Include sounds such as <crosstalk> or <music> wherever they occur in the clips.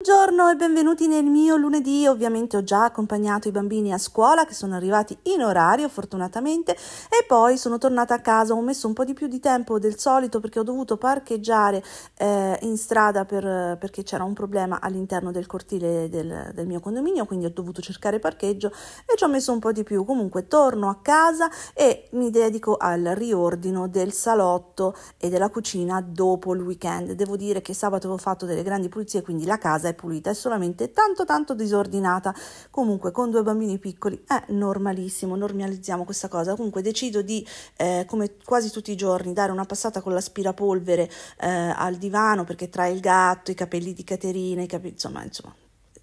Buongiorno e benvenuti nel mio lunedì, ovviamente ho già accompagnato i bambini a scuola che sono arrivati in orario fortunatamente e poi sono tornata a casa, ho messo un po' di più di tempo del solito perché ho dovuto parcheggiare eh, in strada per, perché c'era un problema all'interno del cortile del, del, mio condominio, quindi ho dovuto cercare parcheggio e ci ho messo un po' di più, comunque torno a casa e mi dedico al riordino del salotto e della cucina dopo il weekend, devo dire che sabato avevo fatto delle grandi pulizie quindi la casa è pulita, è solamente tanto tanto disordinata. Comunque con due bambini piccoli è normalissimo, normalizziamo questa cosa. Comunque decido di, eh, come quasi tutti i giorni, dare una passata con l'aspirapolvere eh, al divano perché tra il gatto, i capelli di Caterina, i capelli, insomma, insomma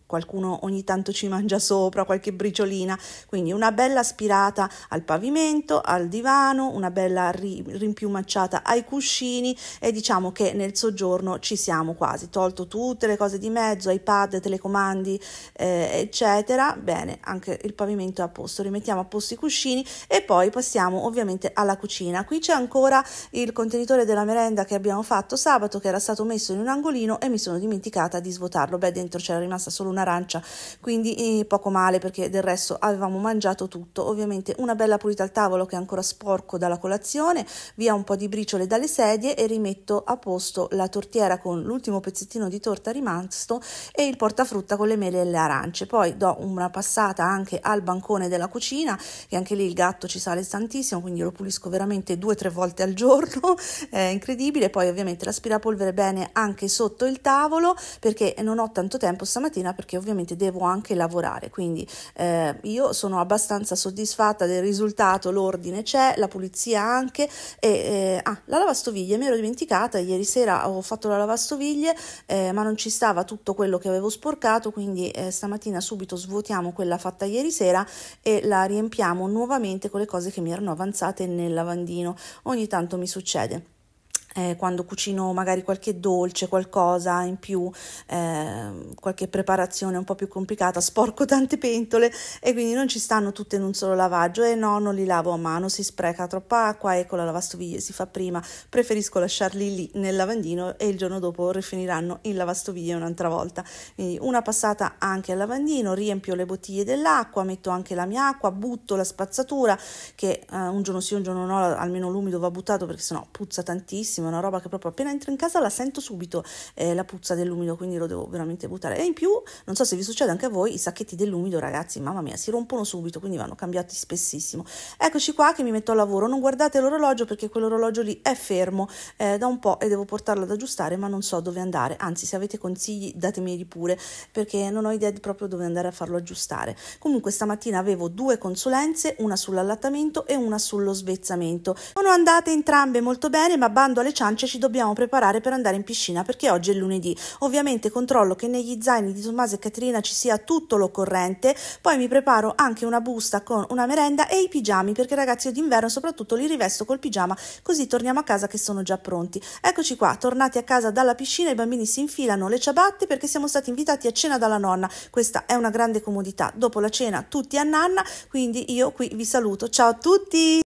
qualcuno ogni tanto ci mangia sopra, qualche briciolina, quindi una bella aspirata al pavimento, al divano, una bella ri- rimpiumacciata ai cuscini e diciamo che nel soggiorno ci siamo quasi, tolto tutte le cose di mezzo, iPad, telecomandi, eh, eccetera, bene, anche il pavimento è a posto, rimettiamo a posto i cuscini e poi passiamo ovviamente alla cucina. Qui c'è ancora il contenitore della merenda che abbiamo fatto sabato che era stato messo in un angolino e mi sono dimenticata di svuotarlo, beh dentro c'era rimasta solo un'arancia, quindi eh, poco male perché del resto avevamo mangiato tutto. Ovviamente una bella pulita al tavolo che è ancora sporco dalla colazione, via un po' di briciole dalle sedie e rimetto a posto la tortiera con l'ultimo pezzettino di torta rimasto e il portafrutta con le mele e le arance. Poi do una passata anche al bancone della cucina, che anche lì il gatto ci sale tantissimo, quindi lo pulisco veramente due o tre volte al giorno, <laughs> è incredibile. Poi ovviamente l'aspirapolvere bene anche sotto il tavolo perché non ho tanto tempo stamattina per perché ovviamente devo anche lavorare, quindi eh, io sono abbastanza soddisfatta del risultato, l'ordine c'è, la pulizia anche e eh, ah, la lavastoviglie mi ero dimenticata, ieri sera ho fatto la lavastoviglie eh, ma non ci stava tutto quello che avevo sporcato, quindi eh, stamattina subito svuotiamo quella fatta ieri sera e la riempiamo nuovamente con le cose che mi erano avanzate nel lavandino, ogni tanto mi succede eh, quando cucino magari qualche dolce, qualcosa in più, eh, qualche preparazione un po' più complicata, sporco <laughs> tante pentole e quindi non ci stanno tutte in un solo lavaggio e no, non li lavo a mano, si spreca troppa acqua e con la lavastoviglie si fa prima, preferisco lasciarli lì nel lavandino e il giorno dopo rifiniranno in lavastoviglie un'altra volta. Quindi una passata anche al lavandino, riempio le bottiglie dell'acqua, metto anche la mia acqua, butto la spazzatura che eh, un giorno sì, un giorno no, almeno l'umido va buttato perché sennò puzza tantissimo tantissimo, è una roba che proprio appena entro in casa la sento subito eh, la puzza dell'umido, quindi lo devo veramente buttare. E in più, non so se vi succede anche a voi, i sacchetti dell'umido, ragazzi, mamma mia, si rompono subito, quindi vanno cambiati spessissimo. Eccoci qua che mi metto al lavoro, non guardate l'orologio perché quell'orologio lì è fermo eh, da un po' e devo portarlo ad aggiustare, ma non so dove andare, anzi se avete consigli datemeli pure perché non ho idea di proprio dove andare a farlo aggiustare. Comunque stamattina avevo due consulenze, una sull'allattamento e una sullo svezzamento. Sono andate entrambe molto bene, ma bando alle ciance ci dobbiamo preparare per andare in piscina perché oggi è lunedì. Ovviamente controllo che negli zaini di Tommaso e Caterina ci sia tutto l'occorrente, poi mi preparo anche una busta con una merenda e i pigiami perché ragazzi io d'inverno soprattutto li rivesto col pigiama così torniamo a casa che sono già pronti. Eccoci qua, tornati a casa dalla piscina i bambini si infilano le ciabatte perché siamo stati invitati a cena dalla nonna. Questa è una grande comodità. Dopo la cena tutti a nanna, quindi io qui vi saluto. Ciao a tutti!